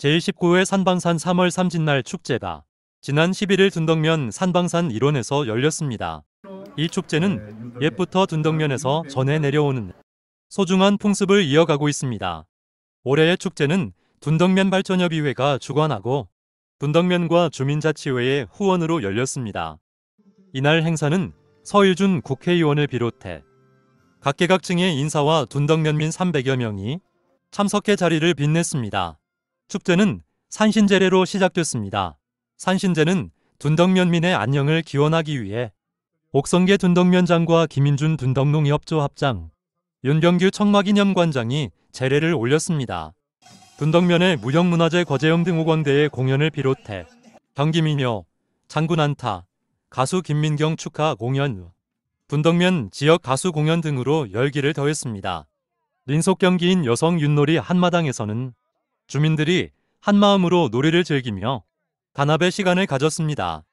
제19회 산방산 3월 3진날 축제가 지난 11일 둔덕면 산방산 일원에서 열렸습니다. 이 축제는 옛부터 둔덕면에서 전해 내려오는 소중한 풍습을 이어가고 있습니다. 올해의 축제는 둔덕면 발전협의회가 주관하고 둔덕면과 주민자치회의 후원으로 열렸습니다. 이날 행사는 서일준 국회의원을 비롯해 각계각층의 인사와 둔덕면민 300여 명이 참석해 자리를 빛냈습니다. 축제는 산신제례로 시작됐습니다. 산신제는 둔덕면민의 안녕을 기원하기 위해 옥성계 둔덕면장과 김인준 둔덕농 협조 합장, 윤경규 청마기념관장이 제례를 올렸습니다. 둔덕면의 무형문화재 거제형 등 오광대의 공연을 비롯해 경기미녀, 장군안타, 가수 김민경 축하 공연, 둔덕면 지역 가수 공연 등으로 열기를 더했습니다. 민속 경기인 여성 윷놀이 한마당에서는 주민들이 한마음으로 놀이를 즐기며 단합의 시간을 가졌습니다.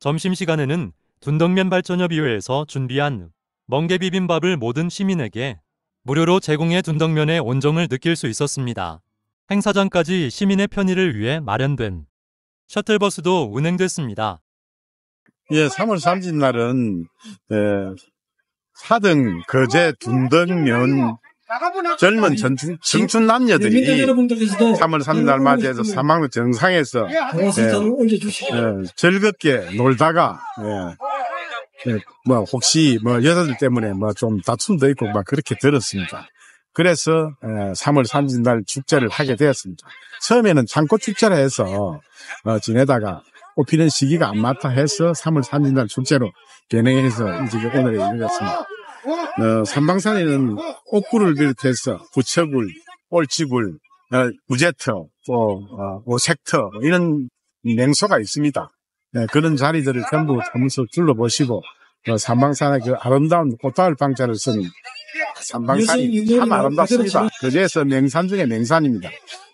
점심시간에는 둔덕면 발전협의회에서 준비한 멍게 비빔밥을 모든 시민에게 무료로 제공해 둔덕면의 온정을 느낄 수 있었습니다. 행사장까지 시민의 편의를 위해 마련된 셔틀버스도 운행됐습니다. 예, 3월 30일 날은 예, 사등 거제 둔덕면 젊은 전춘, 청춘 남녀들이 3월 3일 맞이해서 사막로 정상에서 예, 즐겁게 놀다가 예, 뭐 혹시 뭐 여자들 때문에 뭐좀 다툼도 있고 막 그렇게 들었습니다. 그래서 3월 30일 날 축제를 하게 되었습니다. 처음에는 창고 축제를 해서 지내다가 오피는 시기가 안 맞다 해서 3월 30일 날 축제로 변행해서 이제 오늘에 이르렀습니다. 어, 삼방산에는 옥굴을 비롯해서 부처굴, 꼴치굴 구제터, 또 어, 오색터 뭐, 어, 뭐 뭐 이런 냉소가 있습니다. 네, 그런 자리들을 전부 하면서 둘러보시고 어, 삼방산의 그 아름다운 꽃다발 방자를 쓰는 삼방산이 참 아름답습니다. 그제에서 명산 중에 명산입니다.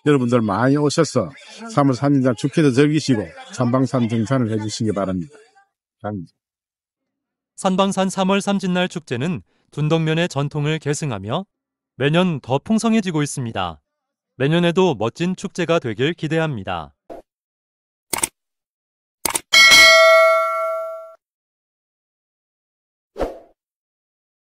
여러분들 많이 오셔서 3월 3일날 축제도 즐기시고 삼방산 등산을 해주시기 바랍니다. 감사합니다. 산방산 3월 삼진날 축제는 둔덕면의 전통을 계승하며 매년 더 풍성해지고 있습니다. 매년에도 멋진 축제가 되길 기대합니다.